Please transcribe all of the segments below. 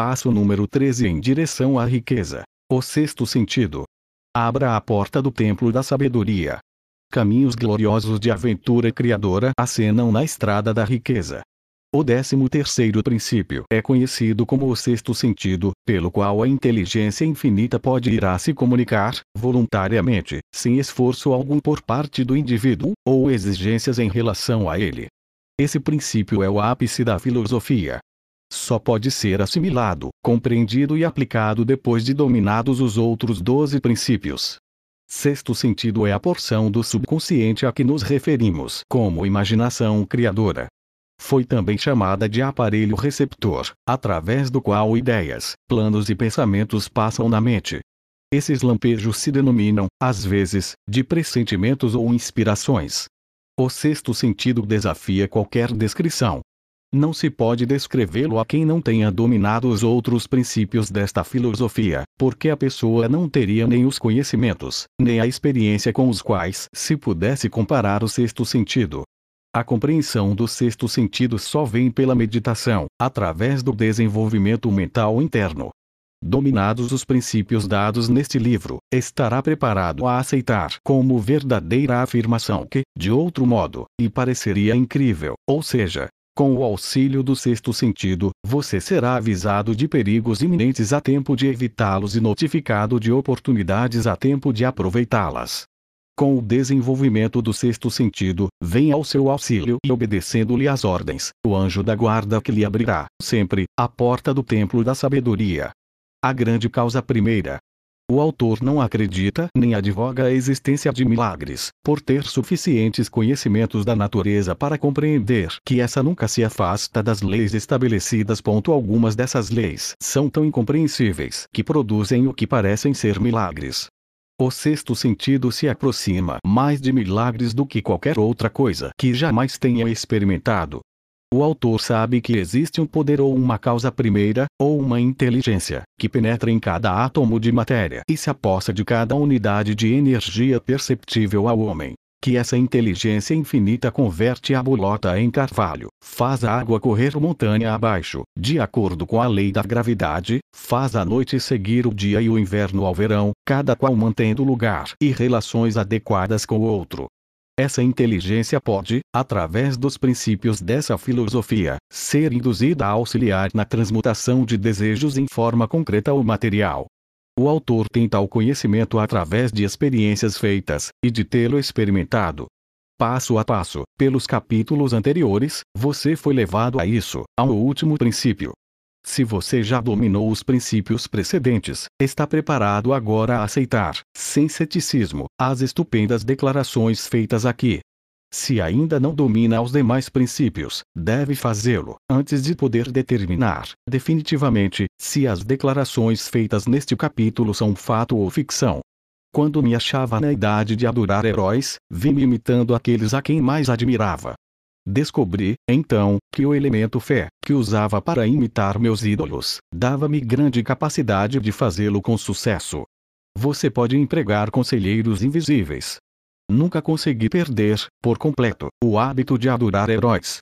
Passo número 13 em direção à riqueza. O sexto sentido. Abra a porta do templo da sabedoria. Caminhos gloriosos de aventura criadora acenam na estrada da riqueza. O décimo terceiro princípio é conhecido como o sexto sentido, pelo qual a inteligência infinita pode ir a se comunicar, voluntariamente, sem esforço algum por parte do indivíduo, ou exigências em relação a ele. Esse princípio é o ápice da filosofia só pode ser assimilado, compreendido e aplicado depois de dominados os outros doze princípios. Sexto sentido é a porção do subconsciente a que nos referimos como imaginação criadora. Foi também chamada de aparelho receptor, através do qual ideias, planos e pensamentos passam na mente. Esses lampejos se denominam, às vezes, de pressentimentos ou inspirações. O sexto sentido desafia qualquer descrição, não se pode descrevê-lo a quem não tenha dominado os outros princípios desta filosofia, porque a pessoa não teria nem os conhecimentos, nem a experiência com os quais se pudesse comparar o sexto sentido. A compreensão do sexto sentido só vem pela meditação, através do desenvolvimento mental interno. Dominados os princípios dados neste livro, estará preparado a aceitar como verdadeira afirmação que, de outro modo, lhe pareceria incrível, ou seja, com o auxílio do sexto sentido, você será avisado de perigos iminentes a tempo de evitá-los e notificado de oportunidades a tempo de aproveitá-las. Com o desenvolvimento do sexto sentido, vem ao seu auxílio e obedecendo-lhe as ordens, o anjo da guarda que lhe abrirá, sempre, a porta do templo da sabedoria. A grande causa primeira, o autor não acredita nem advoga a existência de milagres, por ter suficientes conhecimentos da natureza para compreender que essa nunca se afasta das leis estabelecidas. Algumas dessas leis são tão incompreensíveis que produzem o que parecem ser milagres. O sexto sentido se aproxima mais de milagres do que qualquer outra coisa que jamais tenha experimentado, o autor sabe que existe um poder ou uma causa primeira, ou uma inteligência, que penetra em cada átomo de matéria e se aposta de cada unidade de energia perceptível ao homem. Que essa inteligência infinita converte a bolota em carvalho, faz a água correr montanha abaixo, de acordo com a lei da gravidade, faz a noite seguir o dia e o inverno ao verão, cada qual mantendo lugar e relações adequadas com o outro essa inteligência pode, através dos princípios dessa filosofia, ser induzida a auxiliar na transmutação de desejos em forma concreta ou material. O autor tem tal conhecimento através de experiências feitas, e de tê-lo experimentado. Passo a passo, pelos capítulos anteriores, você foi levado a isso, ao último princípio, se você já dominou os princípios precedentes, está preparado agora a aceitar, sem ceticismo, as estupendas declarações feitas aqui. Se ainda não domina os demais princípios, deve fazê-lo, antes de poder determinar, definitivamente, se as declarações feitas neste capítulo são fato ou ficção. Quando me achava na idade de adorar heróis, vi-me imitando aqueles a quem mais admirava, Descobri, então, que o elemento fé, que usava para imitar meus ídolos, dava-me grande capacidade de fazê-lo com sucesso. Você pode empregar conselheiros invisíveis. Nunca consegui perder, por completo, o hábito de adorar heróis.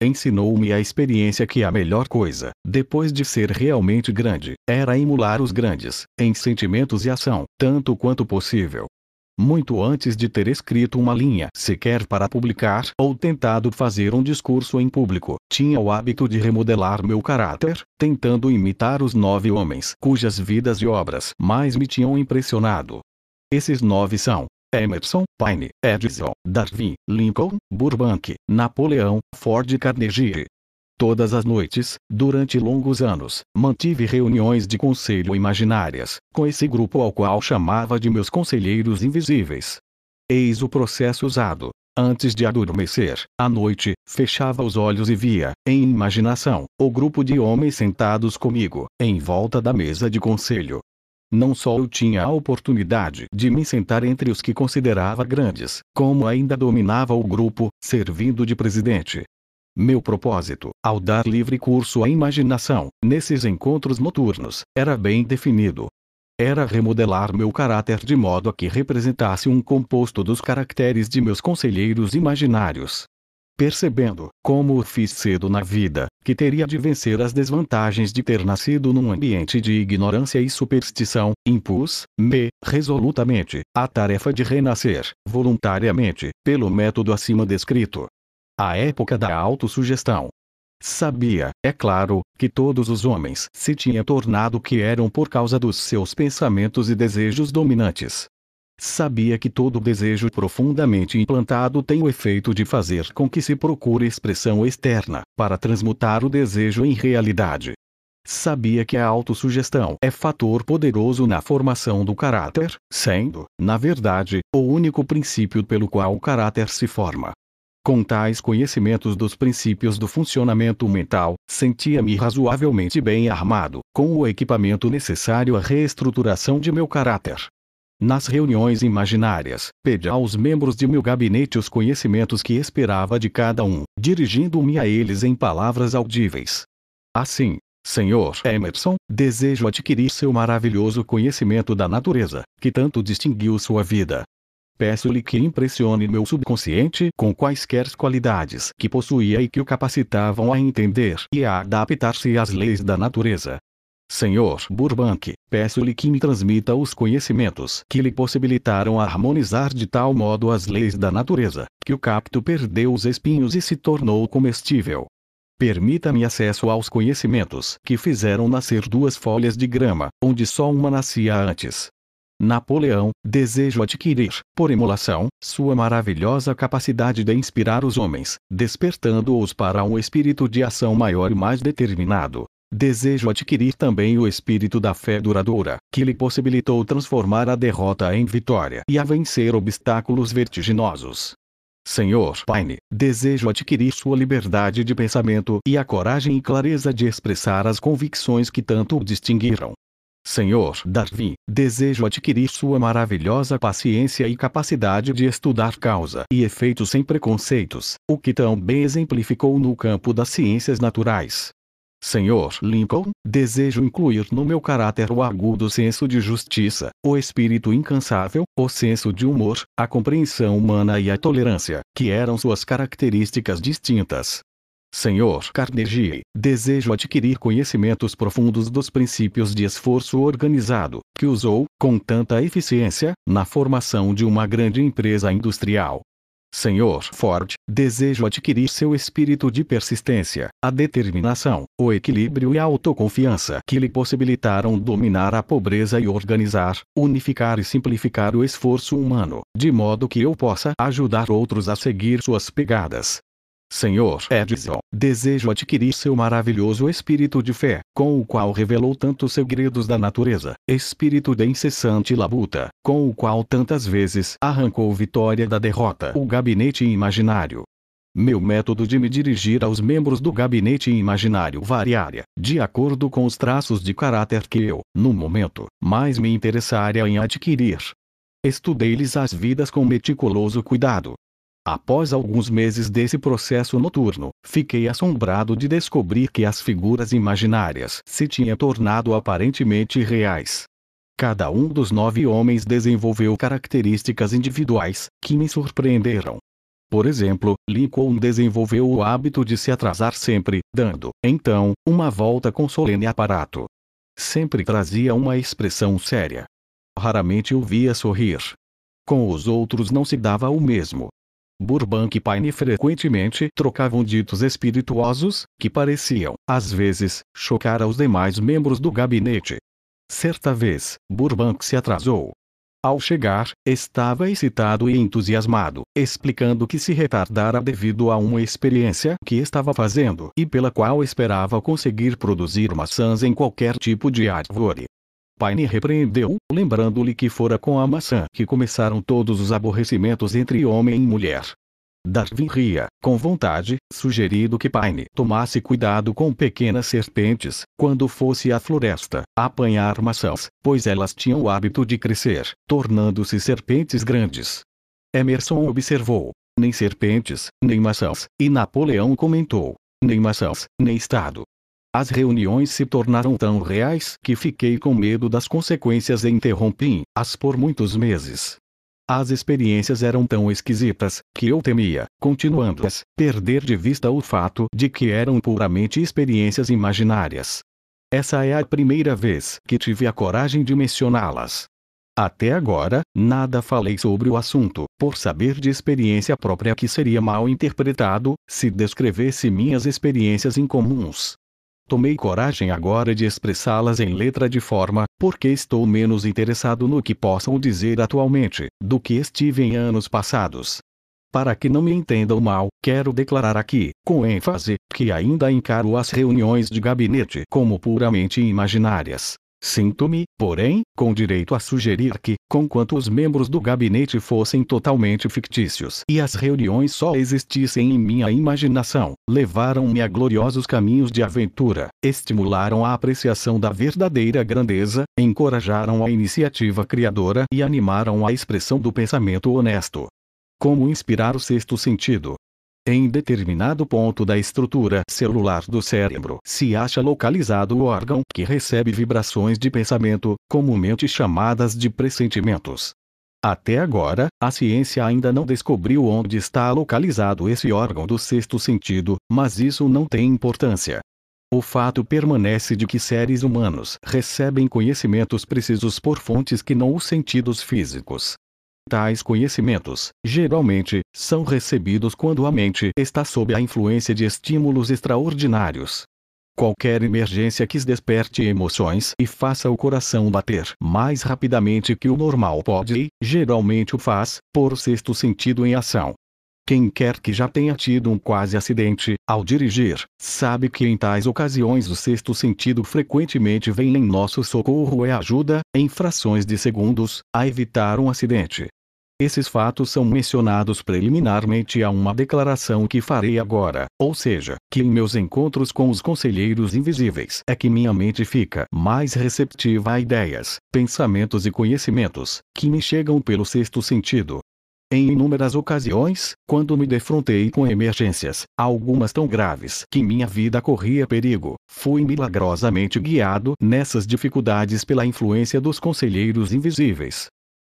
Ensinou-me a experiência que é a melhor coisa, depois de ser realmente grande, era emular os grandes, em sentimentos e ação, tanto quanto possível muito antes de ter escrito uma linha sequer para publicar ou tentado fazer um discurso em público, tinha o hábito de remodelar meu caráter, tentando imitar os nove homens cujas vidas e obras mais me tinham impressionado. Esses nove são Emerson, Paine, Edison, Darwin, Lincoln, Burbank, Napoleão, Ford Carnegie, Todas as noites, durante longos anos, mantive reuniões de conselho imaginárias, com esse grupo ao qual chamava de meus conselheiros invisíveis. Eis o processo usado. Antes de adormecer, à noite, fechava os olhos e via, em imaginação, o grupo de homens sentados comigo, em volta da mesa de conselho. Não só eu tinha a oportunidade de me sentar entre os que considerava grandes, como ainda dominava o grupo, servindo de presidente, meu propósito, ao dar livre curso à imaginação, nesses encontros noturnos, era bem definido. Era remodelar meu caráter de modo a que representasse um composto dos caracteres de meus conselheiros imaginários. Percebendo, como o fiz cedo na vida, que teria de vencer as desvantagens de ter nascido num ambiente de ignorância e superstição, impus-me, resolutamente, a tarefa de renascer, voluntariamente, pelo método acima descrito a época da autossugestão. Sabia, é claro, que todos os homens se tinham tornado que eram por causa dos seus pensamentos e desejos dominantes. Sabia que todo desejo profundamente implantado tem o efeito de fazer com que se procure expressão externa para transmutar o desejo em realidade. Sabia que a autossugestão é fator poderoso na formação do caráter, sendo, na verdade, o único princípio pelo qual o caráter se forma. Com tais conhecimentos dos princípios do funcionamento mental, sentia-me razoavelmente bem armado, com o equipamento necessário à reestruturação de meu caráter. Nas reuniões imaginárias, pedi aos membros de meu gabinete os conhecimentos que esperava de cada um, dirigindo-me a eles em palavras audíveis. Assim, Senhor Emerson, desejo adquirir seu maravilhoso conhecimento da natureza, que tanto distinguiu sua vida, Peço-lhe que impressione meu subconsciente com quaisquer qualidades que possuía e que o capacitavam a entender e a adaptar-se às leis da natureza. Senhor Burbank, peço-lhe que me transmita os conhecimentos que lhe possibilitaram harmonizar de tal modo as leis da natureza, que o capto perdeu os espinhos e se tornou comestível. Permita-me acesso aos conhecimentos que fizeram nascer duas folhas de grama, onde só uma nascia antes, Napoleão, desejo adquirir, por emulação, sua maravilhosa capacidade de inspirar os homens, despertando-os para um espírito de ação maior e mais determinado. Desejo adquirir também o espírito da fé duradoura, que lhe possibilitou transformar a derrota em vitória e a vencer obstáculos vertiginosos. Senhor Paine, desejo adquirir sua liberdade de pensamento e a coragem e clareza de expressar as convicções que tanto o distinguiram, Senhor Darwin, desejo adquirir sua maravilhosa paciência e capacidade de estudar causa e efeito sem preconceitos, o que tão bem exemplificou no campo das ciências naturais. Senhor Lincoln, desejo incluir no meu caráter o agudo senso de justiça, o espírito incansável, o senso de humor, a compreensão humana e a tolerância, que eram suas características distintas, Senhor Carnegie, desejo adquirir conhecimentos profundos dos princípios de esforço organizado, que usou, com tanta eficiência, na formação de uma grande empresa industrial. Senhor Ford, desejo adquirir seu espírito de persistência, a determinação, o equilíbrio e a autoconfiança que lhe possibilitaram dominar a pobreza e organizar, unificar e simplificar o esforço humano, de modo que eu possa ajudar outros a seguir suas pegadas, Senhor Edison, é, é. desejo adquirir seu maravilhoso espírito de fé, com o qual revelou tantos segredos da natureza, espírito de incessante labuta, com o qual tantas vezes arrancou vitória da derrota o gabinete imaginário. Meu método de me dirigir aos membros do gabinete imaginário variaria, de acordo com os traços de caráter que eu, no momento, mais me interessaria em adquirir. Estudei-lhes as vidas com meticuloso cuidado, Após alguns meses desse processo noturno, fiquei assombrado de descobrir que as figuras imaginárias se tinham tornado aparentemente reais. Cada um dos nove homens desenvolveu características individuais, que me surpreenderam. Por exemplo, Lincoln desenvolveu o hábito de se atrasar sempre, dando, então, uma volta com solene aparato. Sempre trazia uma expressão séria. Raramente o via sorrir. Com os outros não se dava o mesmo. Burbank e Paine frequentemente trocavam ditos espirituosos, que pareciam, às vezes, chocar aos demais membros do gabinete. Certa vez, Burbank se atrasou. Ao chegar, estava excitado e entusiasmado, explicando que se retardara devido a uma experiência que estava fazendo e pela qual esperava conseguir produzir maçãs em qualquer tipo de árvore. Paine repreendeu, lembrando-lhe que fora com a maçã que começaram todos os aborrecimentos entre homem e mulher. Darwin ria, com vontade, sugerindo que Paine tomasse cuidado com pequenas serpentes, quando fosse à floresta, apanhar maçãs, pois elas tinham o hábito de crescer, tornando-se serpentes grandes. Emerson observou: nem serpentes, nem maçãs, e Napoleão comentou: nem maçãs, nem Estado, as reuniões se tornaram tão reais que fiquei com medo das consequências e interrompi-as por muitos meses. As experiências eram tão esquisitas, que eu temia, continuando-as, perder de vista o fato de que eram puramente experiências imaginárias. Essa é a primeira vez que tive a coragem de mencioná-las. Até agora, nada falei sobre o assunto, por saber de experiência própria que seria mal interpretado se descrevesse minhas experiências incomuns. Tomei coragem agora de expressá-las em letra de forma, porque estou menos interessado no que possam dizer atualmente, do que estive em anos passados. Para que não me entendam mal, quero declarar aqui, com ênfase, que ainda encaro as reuniões de gabinete como puramente imaginárias, Sinto-me, porém, com direito a sugerir que, conquanto os membros do gabinete fossem totalmente fictícios e as reuniões só existissem em minha imaginação, levaram-me a gloriosos caminhos de aventura, estimularam a apreciação da verdadeira grandeza, encorajaram a iniciativa criadora e animaram a expressão do pensamento honesto. Como inspirar o sexto sentido, em determinado ponto da estrutura celular do cérebro se acha localizado o órgão que recebe vibrações de pensamento, comumente chamadas de pressentimentos. Até agora, a ciência ainda não descobriu onde está localizado esse órgão do sexto sentido, mas isso não tem importância. O fato permanece de que seres humanos recebem conhecimentos precisos por fontes que não os sentidos físicos. Tais conhecimentos, geralmente, são recebidos quando a mente está sob a influência de estímulos extraordinários. Qualquer emergência que desperte emoções e faça o coração bater mais rapidamente que o normal pode e, geralmente o faz, por sexto sentido em ação. Quem quer que já tenha tido um quase acidente, ao dirigir, sabe que em tais ocasiões o sexto sentido frequentemente vem em nosso socorro e ajuda, em frações de segundos, a evitar um acidente. Esses fatos são mencionados preliminarmente a uma declaração que farei agora, ou seja, que em meus encontros com os conselheiros invisíveis é que minha mente fica mais receptiva a ideias, pensamentos e conhecimentos que me chegam pelo sexto sentido. Em inúmeras ocasiões, quando me defrontei com emergências, algumas tão graves que minha vida corria perigo, fui milagrosamente guiado nessas dificuldades pela influência dos conselheiros invisíveis,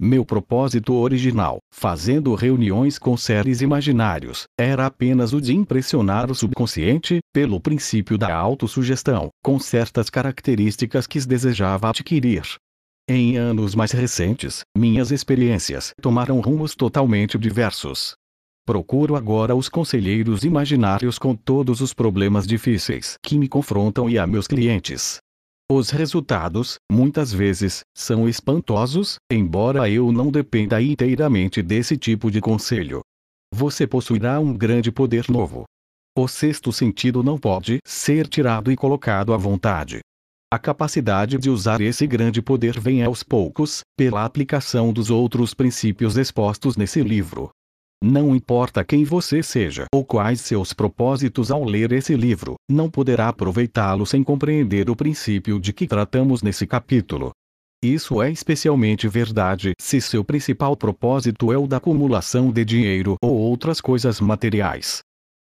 meu propósito original, fazendo reuniões com seres imaginários, era apenas o de impressionar o subconsciente, pelo princípio da autossugestão, com certas características que desejava adquirir. Em anos mais recentes, minhas experiências tomaram rumos totalmente diversos. Procuro agora os conselheiros imaginários com todos os problemas difíceis que me confrontam e a meus clientes. Os resultados, muitas vezes, são espantosos, embora eu não dependa inteiramente desse tipo de conselho. Você possuirá um grande poder novo. O sexto sentido não pode ser tirado e colocado à vontade. A capacidade de usar esse grande poder vem aos poucos, pela aplicação dos outros princípios expostos nesse livro. Não importa quem você seja ou quais seus propósitos ao ler esse livro, não poderá aproveitá-lo sem compreender o princípio de que tratamos nesse capítulo. Isso é especialmente verdade se seu principal propósito é o da acumulação de dinheiro ou outras coisas materiais.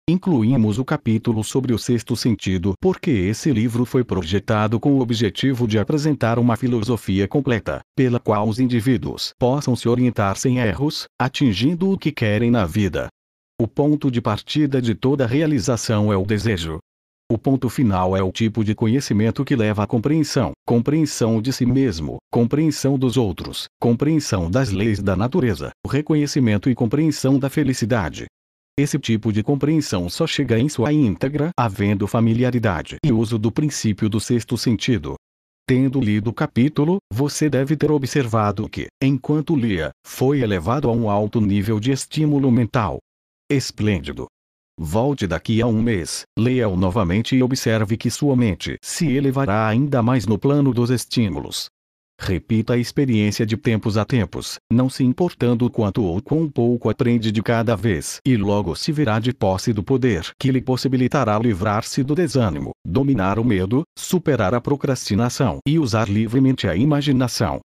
Incluímos o capítulo sobre o sexto sentido porque esse livro foi projetado com o objetivo de apresentar uma filosofia completa, pela qual os indivíduos possam se orientar sem erros, atingindo o que querem na vida. O ponto de partida de toda realização é o desejo. O ponto final é o tipo de conhecimento que leva à compreensão, compreensão de si mesmo, compreensão dos outros, compreensão das leis da natureza, reconhecimento e compreensão da felicidade. Esse tipo de compreensão só chega em sua íntegra havendo familiaridade e uso do princípio do sexto sentido. Tendo lido o capítulo, você deve ter observado que, enquanto lia, foi elevado a um alto nível de estímulo mental. Esplêndido! Volte daqui a um mês, leia-o novamente e observe que sua mente se elevará ainda mais no plano dos estímulos. Repita a experiência de tempos a tempos, não se importando o quanto ou quão pouco aprende de cada vez, e logo se virá de posse do poder que lhe possibilitará livrar-se do desânimo, dominar o medo, superar a procrastinação e usar livremente a imaginação.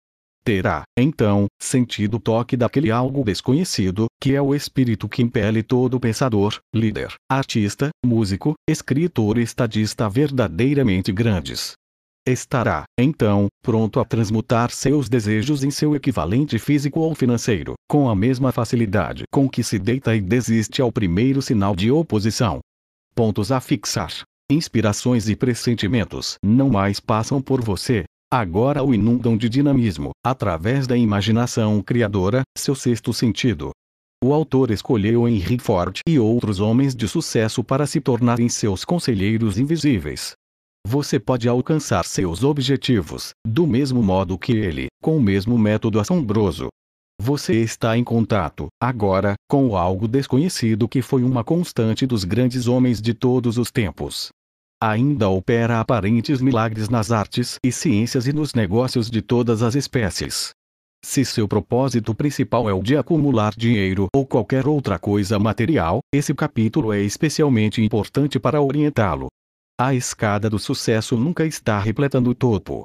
Terá, então, sentido o toque daquele algo desconhecido, que é o espírito que impele todo pensador, líder, artista, músico, escritor e estadista verdadeiramente grandes estará, então, pronto a transmutar seus desejos em seu equivalente físico ou financeiro, com a mesma facilidade com que se deita e desiste ao primeiro sinal de oposição. Pontos a fixar. Inspirações e pressentimentos não mais passam por você, agora o inundam de dinamismo, através da imaginação criadora, seu sexto sentido. O autor escolheu Henry Ford e outros homens de sucesso para se tornarem seus conselheiros invisíveis, você pode alcançar seus objetivos, do mesmo modo que ele, com o mesmo método assombroso. Você está em contato, agora, com algo desconhecido que foi uma constante dos grandes homens de todos os tempos. Ainda opera aparentes milagres nas artes e ciências e nos negócios de todas as espécies. Se seu propósito principal é o de acumular dinheiro ou qualquer outra coisa material, esse capítulo é especialmente importante para orientá-lo, a escada do sucesso nunca está repleta no topo.